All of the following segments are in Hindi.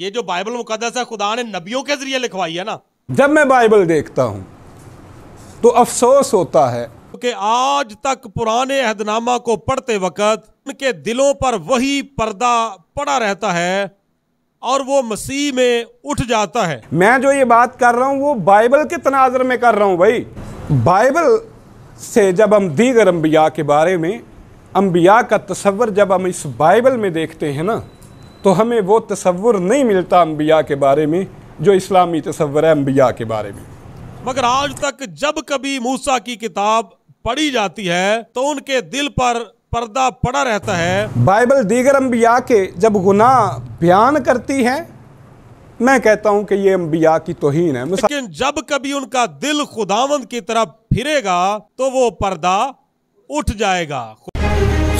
ये जो बाइबल मुकदस है खुदा ने नबियों के जरिए लिखवाई है ना जब मैं बाइबल देखता हूँ तो अफसोस होता है कि आज तक पुराने अहदनामा को पढ़ते वक्त उनके दिलों पर वही पर्दा पड़ा रहता है और वो मसीह में उठ जाता है मैं जो ये बात कर रहा हूँ वो बाइबल के तनाजर में कर रहा हूँ भाई बाइबल से जब हम दीगर अम्बिया के बारे में अम्बिया का तस्वर जब हम इस बाइबल में देखते हैं ना तो हमें वो तस्वुर नहीं मिलता अम्बिया के बारे में जो इस्लामी तस्वर है अम्बिया के बारे में मगर आज तक जब कभी मूसा की किताब पढ़ी जाती है तो उनके दिल पर पर्दा पड़ा रहता है बाइबल दीगर अम्बिया के जब गुना बयान करती है मैं कहता हूं कि ये अम्बिया की तोहीन है लेकिन जब कभी उनका दिल खुदावंद की तरफ फिरेगा तो वो पर्दा उठ जाएगा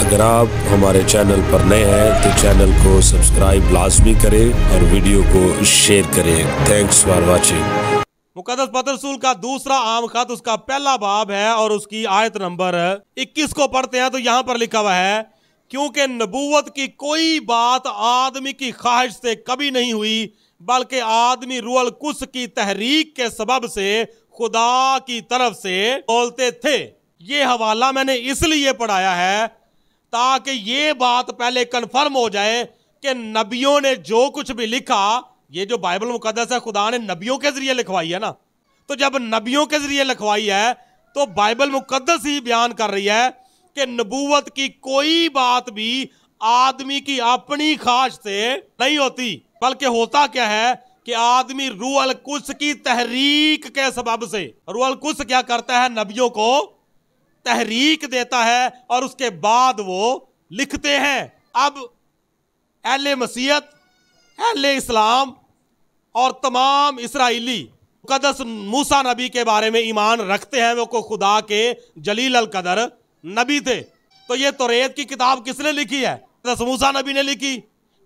अगर आप हमारे चैनल पर नए हैं तो चैनल को सब्सक्राइब लाजमी करें और वीडियो को शेयर करें थैंक्स फॉर वाचिंग मुकदस पत्रसूल का दूसरा आम खत उसका पहला बाब है और उसकी आयत नंबर 21 को पढ़ते हैं तो यहाँ पर लिखा हुआ है क्योंकि नबूवत की कोई बात आदमी की ख्वाहिश से कभी नहीं हुई बल्कि आदमी रुअल कुश की तहरीक के सबब से खुदा की तरफ से बोलते थे ये हवाला मैंने इसलिए पढ़ाया है ताकि ये बात पहले कन्फर्म हो जाए कि नबियों ने जो कुछ भी लिखा ये जो बाइबल मुकदस है खुदा ने नबियों के जरिए लिखवाई है ना तो जब नबियों के जरिए लिखवाई है तो बाइबल मुकदस ही बयान कर रही है कि नबूवत की कोई बात भी आदमी की अपनी खाश से नहीं होती बल्कि होता क्या है कि आदमी रूअल कुछ की तहरीक के सबब से रूअल कुछ क्या करता है नबियों को तहरीक देता है और उसके बाद वो लिखते हैं अब अहल मसीहत अहल इस्लाम और तमाम इसराइली मुकदस मूसा नबी के बारे में ईमान रखते हैं वो को खुदा के जलील अल कदर नबी थे तो ये तोरेत की किताब किसने लिखी है मुकदस मूसा नबी ने लिखी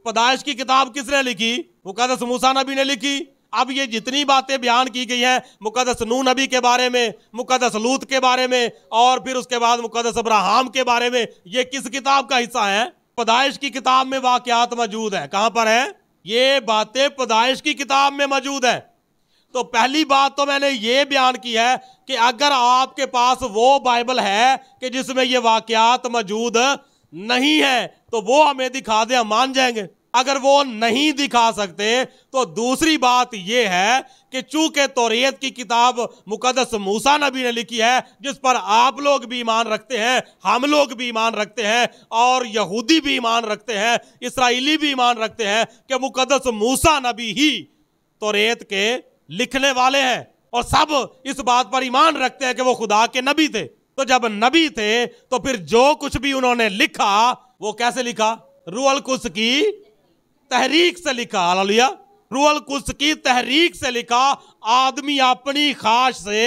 पदाइश की किताब किसने लिखी मुकदस मूसा नबी ने लिखी अब ये जितनी बातें बयान की गई हैं मुकदस नू नबी के बारे में मुकदस लूत के बारे में और फिर उसके बाद मुकदस अब्राहम के बारे में ये किस किताब का हिस्सा है पदाइश की किताब में वाकयात मौजूद है कहाँ पर है ये बातें पदाइश की किताब में मौजूद है तो पहली बात तो मैंने ये बयान की है कि अगर आपके पास वो बाइबल है कि जिसमें ये वाकयात मौजूद नहीं है तो वो हमें दिखा दे हम मान जाएंगे अगर वो नहीं दिखा सकते तो दूसरी बात यह है कि चूंकि तोरीत की किताब मुकदस मूसा नबी ने लिखी है जिस पर आप लोग भी ईमान रखते हैं हम लोग भी ईमान रखते हैं और यहूदी भी ईमान रखते हैं इसराइली भी ईमान रखते हैं कि मुकदस मूसा नबी ही तोरेत के लिखने वाले हैं और सब इस बात पर ईमान रखते हैं कि वो खुदा के नबी थे तो जब नबी थे तो फिर जो कुछ भी उन्होंने लिखा वो कैसे लिखा रूअल कुछ की तहरीक से लिखा हालिया रूअल कुछ की तहरीक से लिखा आदमी अपनी खास से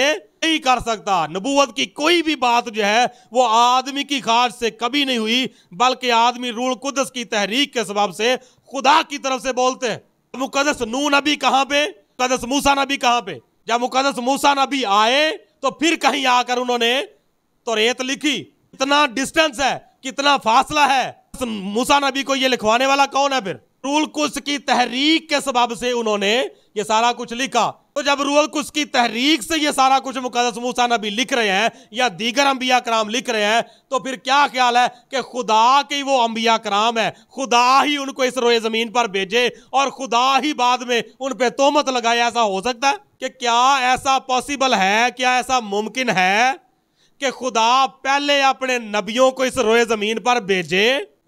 नहीं कर सकता नबूवत की कोई भी बात जो है वो आदमी की खास से कभी नहीं हुई बल्कि आदमी रूल कुदस की तहरीक के सबब से खुदा की तरफ से बोलते हैं मुकदस नू नबी कहाँ पे मुकदस मूसा नबी कहाँ पे जब मुकदस मूसा नबी आए तो फिर कहीं आकर उन्होंने तो रेत लिखी इतना डिस्टेंस है कितना फासला है मूसा नबी को ये लिखवाने वाला कौन है फिर रूल रूलकुश की तहरीक के सबब से उन्होंने ये सारा कुछ लिखा तो जब रूल रूलकुश की तहरीक से ये सारा कुछ मुकदस मूसा नबी लिख रहे हैं या दीगर अंबिया कराम लिख रहे हैं तो फिर क्या ख्याल है कि खुदा के वो अंबिया कराम है खुदा ही उनको इस रोए ज़मीन पर भेजे और खुदा ही बाद में उन पर तोहमत लगाए ऐसा हो सकता है कि क्या ऐसा पॉसिबल है क्या ऐसा मुमकिन है कि खुदा पहले अपने नबियों को इस रोए ज़मीन पर भेजे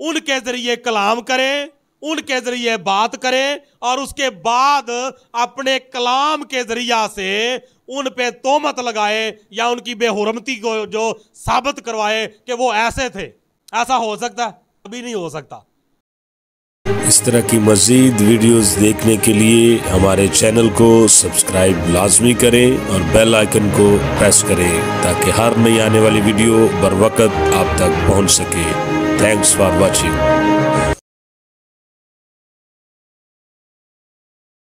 उनके ज़रिए कलाम करें उनके जरिए बात करें और उसके बाद अपने कलाम के जरिया से उन पे तोमत लगाए या उनकी बेहरमती को जो साबित करवाए कि वो ऐसे थे ऐसा हो सकता है अभी नहीं हो सकता इस तरह की मज़ीद वीडियोस देखने के लिए हमारे चैनल को सब्सक्राइब लाजमी करें और बेल आइकन को प्रेस करें ताकि हर नई आने वाली वीडियो बर वक्त आप तक पहुंच सके थैंक्स फॉर वॉचिंग